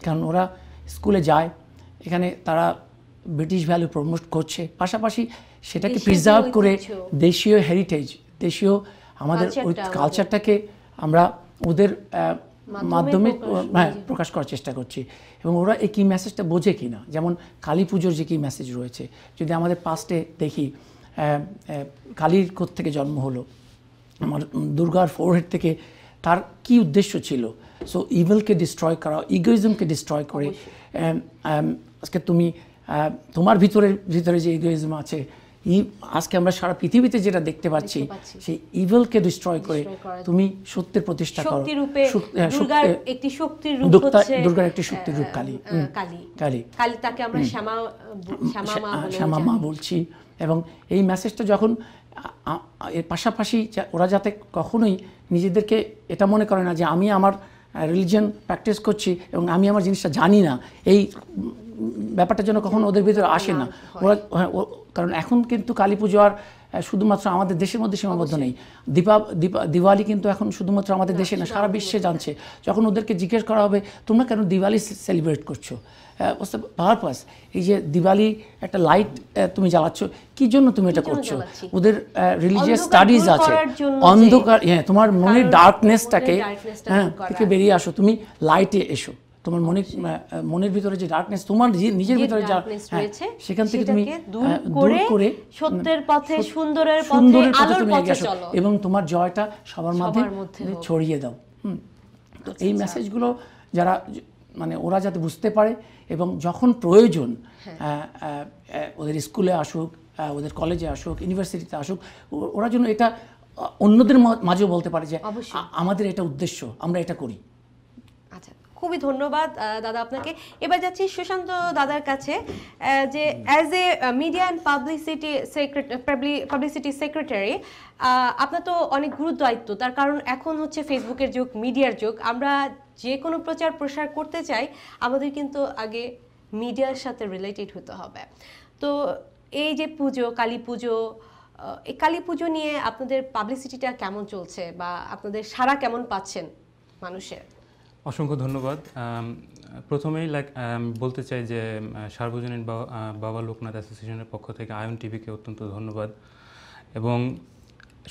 কারণ ওরা স্কুলে যায় এখানে তারা ব্রিটিশ ভ্যালু প্রমোট করছে পাশাপাশি সেটাকে প্রিজার্ভ করে দেশীয় হেরিটেজ দেশীয় আমাদের ওই কালচারটাকে আমরা ওদের মাধ্যমে হ্যাঁ প্রকাশ করার চেষ্টা করছি এবং ওরা এই কী মেসেজটা বোঝে কি না যেমন কালী পুজোর যে কী মেসেজ রয়েছে যদি আমাদের পাস্টে দেখি কালীর কোথ থেকে জন্ম হলো আমার দুর্গার ফোরহেড থেকে তার কি উদ্দেশ্য ছিল সো ইভেলকে ডিস্ট্রয় করা ইগোইজমকে ডিস্ট্রয় করে um, আজকে তুমি তোমার ভিতরে ভিতরে যে ইগোইজম আছে আজকে আমরা সারা পৃথিবীতে যেটা দেখতে পাচ্ছি সেই ইভেলকে ডিস্ট্রয় করে তুমি সত্যের প্রতিষ্ঠা করো একটি শক্তির রূপ দুর্গার একটি শক্তির রূপ কালী কালী কালী তাকে আমরা শ্যামা শ্যামা মা বলছি এবং এই মেসেজটা যখন এর পাশাপাশি ওরা যাতে কখনোই নিজেদেরকে এটা মনে করে না যে আমি আমার রিলিজিয়ান প্র্যাকটিস করছি এবং আমি আমার জিনিসটা জানি না এই ব্যাপারটা যেন কখনো ওদের ভিতরে আসে না ওরা হ্যাঁ, কারণ এখন কিন্তু কালী পুজো আর শুধুমাত্র আমাদের দেশের মধ্যে সীমাবদ্ধ নেই দীপা দিওয়ালি কিন্তু এখন শুধুমাত্র আমাদের দেশে না সারা বিশ্বে জানছে যখন ওদেরকে জিজ্ঞেস করা হবে তোমরা কেন দিওয়ালি সেলিব্রেট করছো পারপাস এই যে দিওয়ালি একটা লাইট তুমি জ্বালাচ্ছ কি জন্য তুমি এটা করছো ওদের রিলিজিয়াস স্টাডিজ আছে অন্ধকার হ্যাঁ তোমার মনের ডার্কনেসটাকে হ্যাঁ থেকে বেরিয়ে আসো তুমি লাইটে এসো তোমার মনের মনের ভিতরে যে ডার্কনেস তোমার নিজের ভিতরে যা হ্যাঁ, সেখান থেকে তুমি দূর করে সত্যের পথে সুন্দরের পথে আলোর পথে চলো এবং তোমার জয়টা সবার মাধ্যমে ছড়িয়ে দাও তো আচ্ছা, এই মেসেজগুলো আচ্ছা। যারা মানে ওরা যাতে বুঝতে পারে এবং যখন প্রয়োজন হ্যাঁ। ওদের স্কুলে আসুক ওদের কলেজে আসুক ইউনিভার্সিটিতে আসুক ওরা যেন এটা অন্যদের মাঝেও বলতে পারে যে আমাদের এটা উদ্দেশ্য আমরা এটা করি খুবই ধন্যবাদ দাদা আপনাকে এবার যাচ্ছি সুশান্ত দাদার কাছে যে as a media and publicity secretary publicity secretary আপনার তো অনেক গুরু দায়িত্ব তার কারণ এখন হচ্ছে ফেসবুকের যুগ মিডিয়ার যুগ আমরা যে কোনো প্রচার প্রসার করতে চাই আমাদের কিন্তু আগে মিডিয়ার সাথে রিলেটেড হতে হবে তো এই যে পুজো কালী পুজো এই কালী পুজো নিয়ে আপনাদের পাবলিসিটিটা কেমন চলছে বা আপনাদের সারা কেমন পাচ্ছেন মানুষের অসংখ্য ধন্যবাদ প্রথমেই লাইক বলতে চাই যে সার্বজনীন বাবা লোকনাথ অ্যাসোসিয়েশনের পক্ষ থেকে আয়ন টিভিকে অত্যন্ত ধন্যবাদ এবং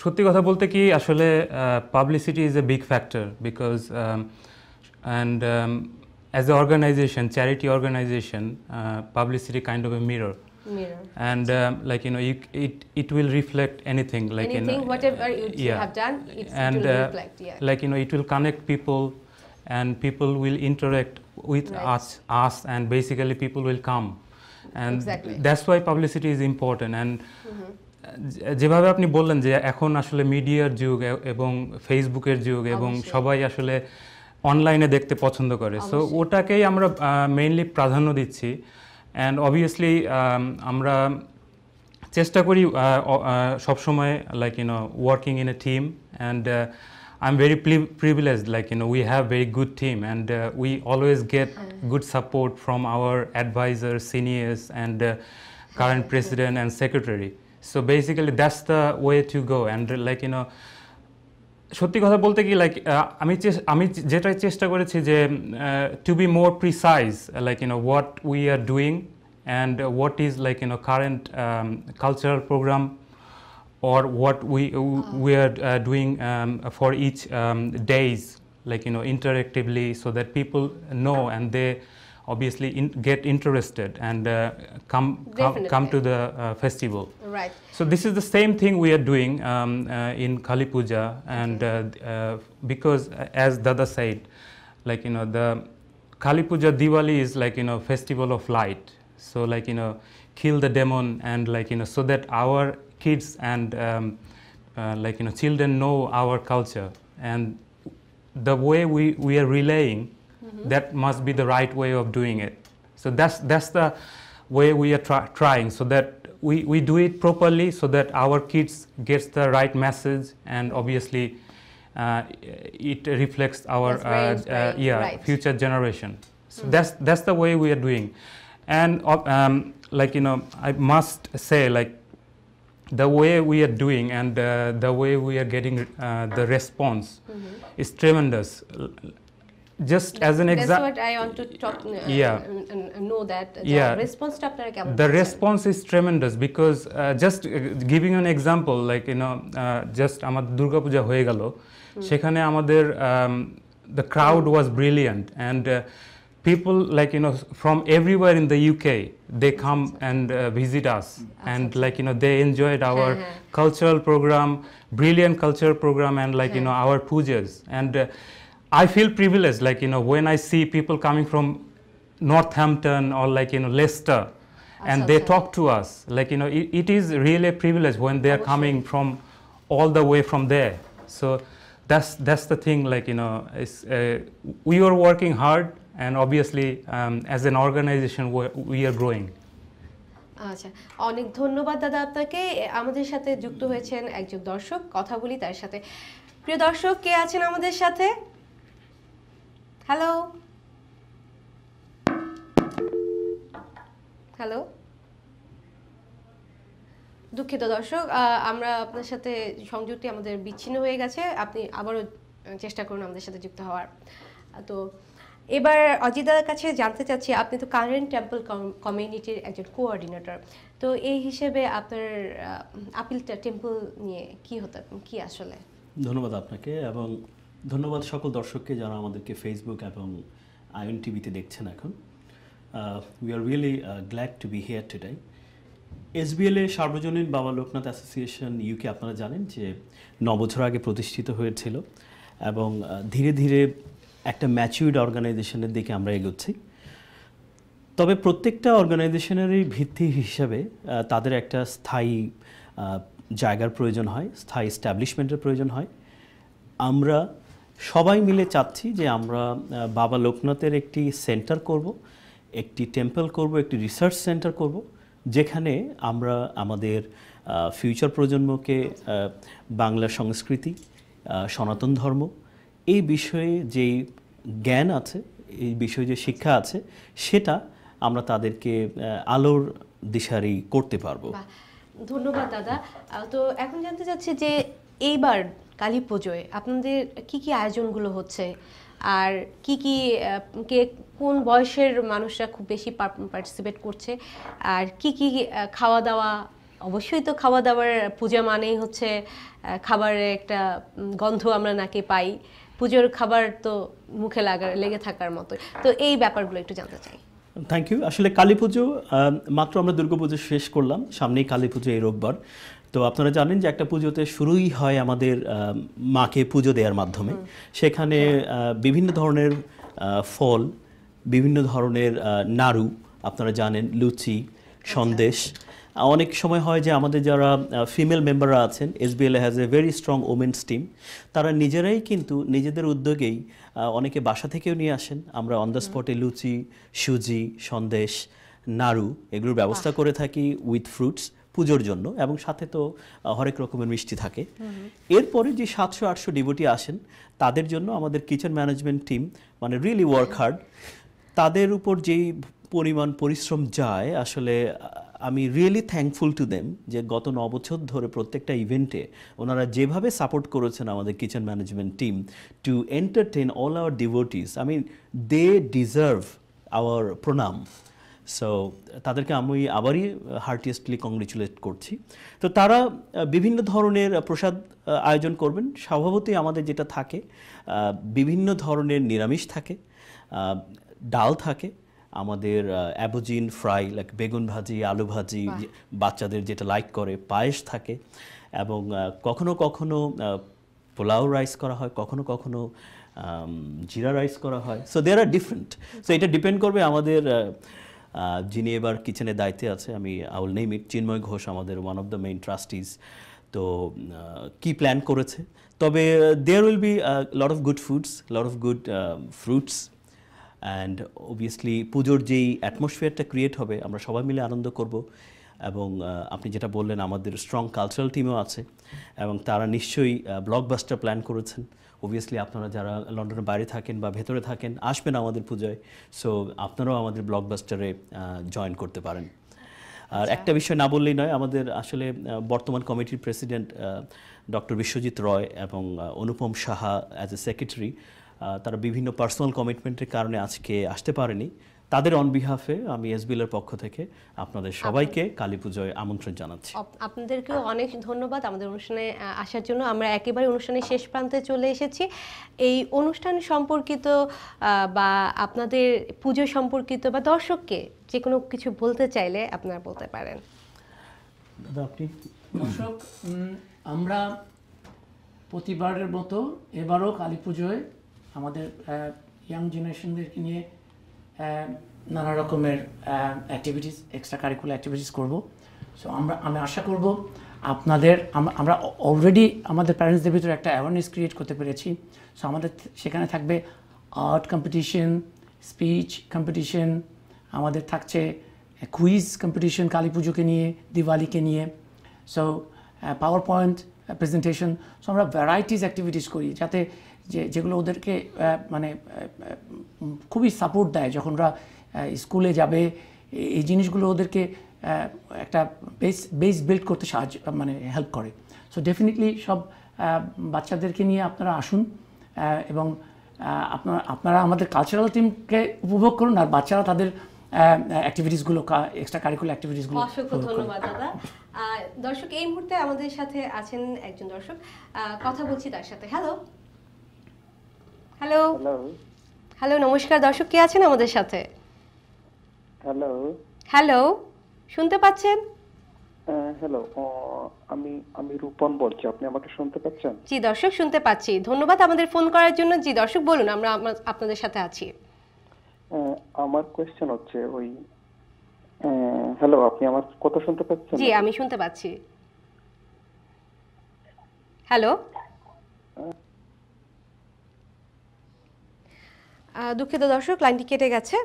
সত্যি কথা বলতে কি আসলে publicity is a big factor because and as a organisation charity organisation publicity kind of a mirror and like you know you it it will reflect anything like you know yeah and like you know it will connect people and people will interact with right. us, us, and basically people will come. And exactly. that's why publicity is important. And mm-hmm. Uh, যেভাবে আপনি বললেন যে এখন আসলে মিডিয়ার যুগ এবং ফেসবুকের যুগ এবং সবাই আসলে অনলাইনে দেখতে পছন্দ করে সো ওটাকেই আমরা মেইনলি প্রাধান্য দিচ্ছি অ্যান্ড অবভিয়াসলি আমরা চেষ্টা করি সবসময় like you know working in a team and I'm very privileged. Like you know, we have a very good team, and uh, we always get good support from our advisors, seniors, and uh, current president and secretary. So basically, that's the way to go. And uh, like you know. সত্যি কথা বলতে কি like আমি আমি যেটাই চেষ্টা করেছি যে to be more precise like you know what we are doing and what is like you know current cultural programme or what we, uh, uh-huh. we are uh, doing um, for each um, days, like, you know, interactively so that people know and they obviously in, get interested and uh, come, come to the uh, festival. Right. So this is the same thing we are doing um, uh, in Kali Puja and uh, uh, because as Dada said, like you know the Kali Puja Diwali is like you know festival of light. So like you know kill the demon and like you know so that our kids and um, uh, like you know children know our culture and the way we, we are relaying mm -hmm. that must be the right way of doing it so that's that's the way we are try, trying so that we, we do it properly so that our kids gets the right message and obviously uh, it reflects our uh, uh yeah right. future generation so mm -hmm. that's that's the way we are doing and uh, um, like you know i must say like the way we are doing and uh, the way we are getting uh, the response mm -hmm. is tremendous. Just yeah, as an example. That's what I want to talk. Uh, yeah. know that the yeah. response to The response is tremendous because uh, just uh, giving an example, like you know, uh, just our Durga Puja হয়ে gallo, mm. সেখানে আমাদের um, the crowd was brilliant and people like you know from everywhere in the UK they come and uh, visit us mm. and like you know they enjoyed our cultural program brilliant cultural program and like you know our pujas and uh, I feel privileged like you know when I see people coming from Northampton or like you know Leicester and they talk to us like you know it, it is really a privilege when they are oh, coming from all the way from there so that's that's the thing like you know uh, we were working hard and obviously um, as an organization we are growing আচ্ছা অনেক ধন্যবাদ দাদা আপনাকে আমাদের সাথে যুক্ত হয়েছেন একজন দর্শক কথা বলি তার সাথে প্রিয় দর্শক কে আছেন আমাদের সাথে হ্যালো হ্যালো দুঃখিত দর্শক আমরা আপনার সাথে সংযুক্তি আমাদের বিচ্ছিন্ন হয়ে গেছে আপনি আবারও চেষ্টা করুন আমাদের সাথে যুক্ত হওয়ার তো এবার অজিতার কাছে জানতে চাচ্ছি আপনি তো কারেন্ট টেম্পল কমিউনিটির একজন কোঅর্ডিনেটর তো এই হিসেবে আপনার আপিলটা টেম্পল নিয়ে কি হতো কি আসলে ধন্যবাদ আপনাকে এবং ধন্যবাদ সকল দর্শককে যারা আমাদেরকে ফেসবুক এবং আইএন টিভিতে দেখছেন এখন we are really glad to be here today SBL এ সার্বজনীন বাবা লোকনাথ অ্যাসোসিয়েশন ইউকে আপনারা জানেন যে নবছর আগে প্রতিষ্ঠিত হয়েছিল এবং ধীরে ধীরে একটা ম্যাচিউর্ড অর্গানাইজেশনের দিকে আমরা এগোচ্ছি তবে প্রত্যেকটা অর্গানাইজেশনেরই ভিত্তি হিসাবে তাদের একটা স্থায়ী জায়গার প্রয়োজন হয় স্থায়ী স্ট্যাবলিশমেন্টের প্রয়োজন হয় আমরা সবাই মিলে চাচ্ছি যে আমরা বাবা লোকনাথের একটি সেন্টার করব একটি টেম্পল করব একটি রিসার্চ সেন্টার করব যেখানে আমরা আমাদের ফিউচার প্রজন্মকে বাংলা সংস্কৃতি সনাতন ধর্ম এই বিষয়ে যেই জ্ঞান আছে এই বিষয়ে যে শিক্ষা আছে সেটা আমরা তাদেরকে আলোর দিশারি করতে পারবো ধন্যবাদ দাদা তো এখন জানতে চাচ্ছি যে এইবার কালী পুজোয় আপনাদের কি কি আয়োজনগুলো হচ্ছে আর কি কি কে কোন বয়সের মানুষরা খুব বেশি পার্টিসিপেট করছে আর কি কি খাওয়া দাওয়া অবশ্যই তো খাওয়া দাওয়ার পূজা মানেই হচ্ছে খাবারের একটা গন্ধ আমরা নাকে পাই পুজোর খাবার তো মুখে লাগার লেগে থাকার মতো তো এই ব্যাপারগুলো একটু জানতে চাই থ্যাংক ইউ আসলে কালী পুজো মাত্র আমরা দুর্গা পুজো শেষ করলাম সামনেই কালী পুজো এই রোববার তো আপনারা জানেন যে একটা পুজোতে শুরুই হয় আমাদের মাকে পুজো দেওয়ার মাধ্যমে সেখানে হ্যাঁ। বিভিন্ন ধরনের ফল বিভিন্ন ধরনের নাড়ু আপনারা জানেন লুচি আচ্ছা। সন্দেশ অনেক সময় হয় যে আমাদের যারা ফিমেল মেম্বাররা আছেন এসবিএলএ has a very strong women's team তারা নিজেরাই কিন্তু নিজেদের উদ্যোগেই অনেকে বাসা থেকেও নিয়ে আসেন আমরা অন দ্য স্পটে লুচি সুজি সন্দেশ নাড়ু এগুলোর ব্যবস্থা করে থাকি উইথ ফ্রুটস পুজোর জন্য এবং সাথে তো হরেক রকমের মিষ্টি থাকে এরপরে যে সাতশো আটশো ডিবুটি আসেন তাদের জন্য আমাদের কিচেন ম্যানেজমেন্ট টিম মানে রিয়েলি ওয়ার্ক হার্ড তাদের উপর যেই পরিমাণ পরিশ্রম যায় আসলে আমি রিয়েলি থ্যাঙ্কফুল টু দেম যে গত ন বছর ধরে প্রত্যেকটা ইভেন্টে ওনারা যেভাবে সাপোর্ট করেছেন আমাদের kitchen management team to entertain all our devotees I mean they deserve our প্রণাম সো তাদেরকে আমি আবারই হার্টিয়েস্টলি uh, কংগ্রেচুলেট করছি তো তারা uh, বিভিন্ন ধরনের uh, প্রসাদ আয়োজন করবেন স্বভাবতই আমাদের যেটা থাকে বিভিন্ন ধরনের নিরামিষ থাকে ডাল থাকে আমাদের অ্যাবোজিন ফ্রাই লাইক বেগুন ভাজি আলু ভাজি বাচ্চাদের যেটা লাইক করে পায়েস থাকে এবং কখনো কখনো পোলাও রাইস করা হয় কখনো কখনো জিরা রাইস করা হয় so there are different so এটা ডিপেন্ড করবে আমাদের যিনি এবার কিচেনের দায়িত্বে আছে আমি আউল নেম ইট চিন্ময় ঘোষ আমাদের one of the main trustees তো কি প্ল্যান করেছে তবে there will be lot of good foods lot of good fruits and obviously পুজোর যেই অ্যাটমসফিয়ারটা ক্রিয়েট হবে আমরা সবাই মিলে আনন্দ করব এবং আপনি যেটা বললেন আমাদের স্ট্রং কালচারাল টিমও আছে এবং তারা নিশ্চয়ই ব্লকবাস্টার প্ল্যান করেছেন অবভিয়াসলি আপনারা যারা লন্ডনের বাইরে থাকেন বা ভেতরে থাকেন আসবেন আমাদের পুজোয় সো আপনারাও আমাদের ব্লকবাস্টারে জয়েন করতে পারেন আর আচ্ছা। একটা বিষয় না বললেই নয় আমাদের আসলে বর্তমান কমিটির প্রেসিডেন্ট ডক্টর বিশ্বজিৎ রয় এবং Anupam Saha as a secretary তারা বিভিন্ন পার্সোনাল কমিটমেন্টের কারণে আজকে আসতে পারেনি তাদের অন বিহাফে আমি এসবিএলের পক্ষ থেকে আপনাদের আচ্ছা। সবাইকে কালী পুজোয় আমন্ত্রণ জানাচ্ছি আপনাদেরকেও অনেক ধন্যবাদ আমাদের অনুষ্ঠানে আসার জন্য আমরা একেবারে অনুষ্ঠানের শেষ প্রান্তে চলে এসেছি এই অনুষ্ঠান সম্পর্কিত বা আপনাদের পুজো সম্পর্কিত বা দর্শককে যে কোনো কিছু বলতে চাইলে আপনারা বলতে পারেন দাদা আপনি দর্শক আমরা প্রতিবারের মতো এবারও কালী পুজোয় আমাদের ইয়াং জেনারেশনদেরকে নিয়ে নানা রকমের অ্যাক্টিভিটিস এক্সট্রা কারিকুলার অ্যাক্টিভিটিস করব সো আমরা আমি আশা করব আপনাদের আমরা অলরেডি আমাদের প্যারেন্টসদের ভিতরে একটা অ্যাওয়ারনেস ক্রিয়েট করতে পেরেছি সো আমাদের সেখানে থাকবে আর্ট কম্পিটিশন স্পিচ কম্পিটিশন আমাদের থাকছে কুইজ কম্পিটিশন কালী পুজোকে নিয়ে দিওয়ালিকে নিয়ে so power point presentation so আমরা ভ্যারাইটিস অ্যাক্টিভিটিস করি যাতে যে যেগুলো ওদেরকে মানে খুবই সাপোর্ট দেয় যখন ওরা স্কুলে যাবে এই জিনিসগুলো ওদেরকে একটা বেস বেস বিল্ড করতে সাহায্য মানে হেল্প করে সো ডেফিনেটলি সব বাচ্চাদেরকে নিয়ে আপনারা আসুন এবং আপনারা আপনারা আমাদের কালচারাল টিমকে উপভোগ করুন আর বাচ্চারা তাদের অ্যাক্টিভিটিসগুলো এক্সট্রা কারিকুলার অ্যাক্টিভিটিসগুলো অসংখ্য ধন্যবাদ দাদা দর্শক এই মুহূর্তে আমাদের সাথে আছেন একজন দর্শক কথা বলছি তার সাথে হ্যালো হ্যালো হ্যালো নমস্কার দর্শক কে আছেন আমাদের সাথে হ্যালো হ্যালো শুনতে পাচ্ছেন হ্যালো uh, uh, আমি আমি রূপন বলছি আপনি আমাকে শুনতে পাচ্ছেন জি দর্শক শুনতে পাচ্ছি ধন্যবাদ আমাদের ফোন করার জন্য জি দর্শক বলুন আমরা আপনাদের সাথে আছি uh, আমার কোয়েশ্চেন হচ্ছে ওই হ্যালো আপনি আমার কথা শুনতে পাচ্ছেন জি আমি শুনতে পাচ্ছি হ্যালো দুঃখিত দর্শক লাইনটি কেটে গেছে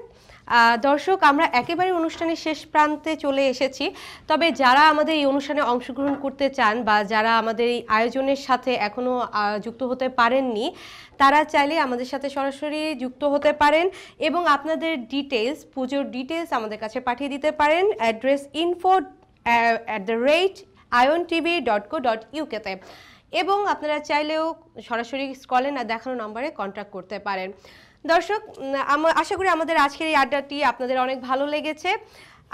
দর্শক আমরা একেবারে অনুষ্ঠানের শেষ প্রান্তে চলে এসেছি তবে যারা আমাদের এই অনুষ্ঠানে অংশগ্রহণ করতে চান বা যারা আমাদের এই আয়োজনের সাথে এখনও যুক্ত হতে পারেননি তারা চাইলে আমাদের সাথে সরাসরি যুক্ত হতে পারেন এবং আপনাদের ডিটেলস পুজোর ডিটেলস আমাদের কাছে পাঠিয়ে দিতে পারেন address info at the rate TV dot co dot ইউকেতে এবং আপনারা চাইলেও সরাসরি স্কলেন আর দেখানো নম্বরে কন্ট্যাক্ট করতে পারেন দর্শক আশা করি আমাদের আজকের এই আড্ডাটি আপনাদের অনেক ভালো লেগেছে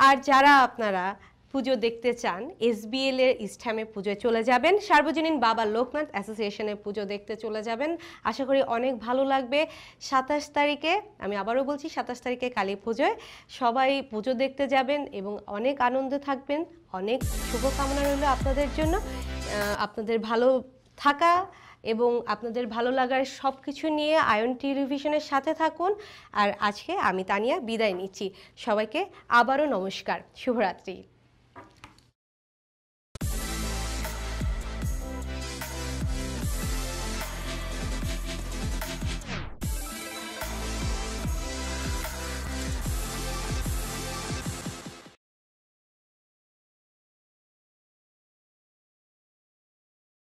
আর যারা আপনারা পুজো দেখতে চান এসবিএল এর ইস্টামে পুজোয় চলে যাবেন সার্বজনীন বাবা লোকনাথ অ্যাসোসিয়েশনের পুজো দেখতে চলে যাবেন আশা করি অনেক ভালো লাগবে সাতাশ তারিখে আমি আবারও বলছি সাতাশ তারিখে কালী পুজোয় সবাই পুজো দেখতে যাবেন এবং অনেক আনন্দ থাকবেন অনেক শুভকামনা রইল আপনাদের জন্য আপনাদের ভালো থাকা এবং আপনাদের ভালো লাগার সব কিছু নিয়ে আয়ন টেলিভিশনের সাথে থাকুন আর আজকে আমি তানিয়া বিদায় নিচ্ছি সবাইকে আবারও নমস্কার শুভরাত্রি